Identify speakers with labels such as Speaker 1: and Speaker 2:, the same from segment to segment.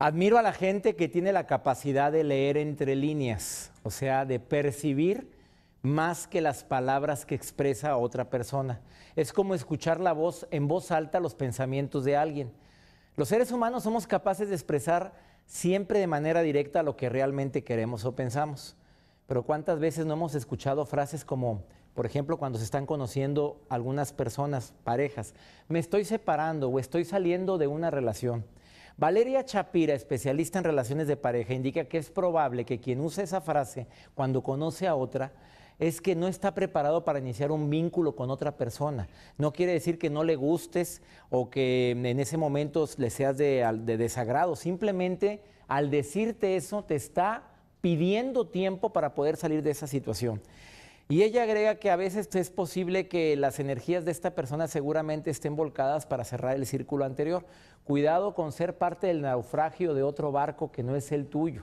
Speaker 1: Admiro a la gente que tiene la capacidad de leer entre líneas, o sea, de percibir más que las palabras que expresa otra persona. Es como escuchar la voz en voz alta los pensamientos de alguien. Los seres humanos somos capaces de expresar siempre de manera directa lo que realmente queremos o pensamos. Pero ¿cuántas veces no hemos escuchado frases como, por ejemplo, cuando se están conociendo algunas personas, parejas, me estoy separando o estoy saliendo de una relación? Valeria Chapira, especialista en relaciones de pareja, indica que es probable que quien use esa frase cuando conoce a otra es que no está preparado para iniciar un vínculo con otra persona. No quiere decir que no le gustes o que en ese momento le seas de, de desagrado. Simplemente al decirte eso te está pidiendo tiempo para poder salir de esa situación. Y ella agrega que a veces es posible que las energías de esta persona seguramente estén volcadas para cerrar el círculo anterior. Cuidado con ser parte del naufragio de otro barco que no es el tuyo.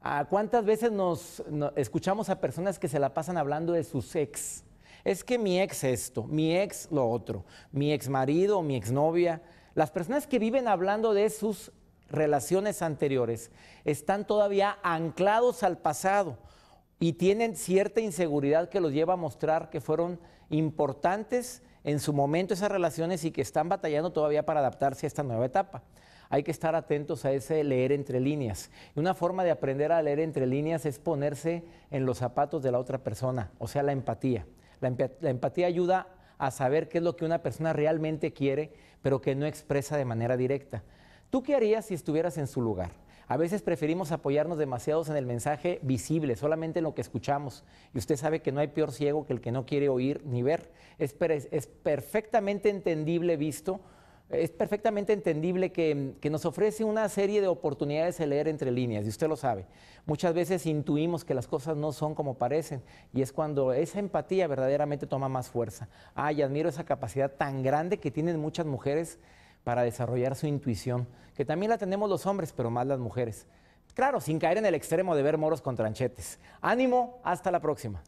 Speaker 1: Ah, ¿Cuántas veces nos, escuchamos a personas que se la pasan hablando de sus ex? Es que mi ex esto, mi ex lo otro, mi ex marido, mi ex novia. Las personas que viven hablando de sus relaciones anteriores están todavía anclados al pasado y tienen cierta inseguridad que los lleva a mostrar que fueron importantes en su momento esas relaciones y que están batallando todavía para adaptarse a esta nueva etapa. Hay que estar atentos a ese leer entre líneas. Una forma de aprender a leer entre líneas es ponerse en los zapatos de la otra persona, o sea, la empatía. La, la empatía ayuda a saber qué es lo que una persona realmente quiere, pero que no expresa de manera directa. ¿Tú qué harías si estuvieras en su lugar? A veces preferimos apoyarnos demasiados en el mensaje visible, solamente en lo que escuchamos. Y usted sabe que no hay peor ciego que el que no quiere oír ni ver. Es, perfectamente entendible visto. Es perfectamente entendible que, nos ofrece una serie de oportunidades de leer entre líneas, y usted lo sabe. Muchas veces intuimos que las cosas no son como parecen, y es cuando esa empatía verdaderamente toma más fuerza. Ay, admiro esa capacidad tan grande que tienen muchas mujeres para desarrollar su intuición, que también la tenemos los hombres, pero más las mujeres. Claro, sin caer en el extremo de ver moros con tranchetes. Ánimo, hasta la próxima.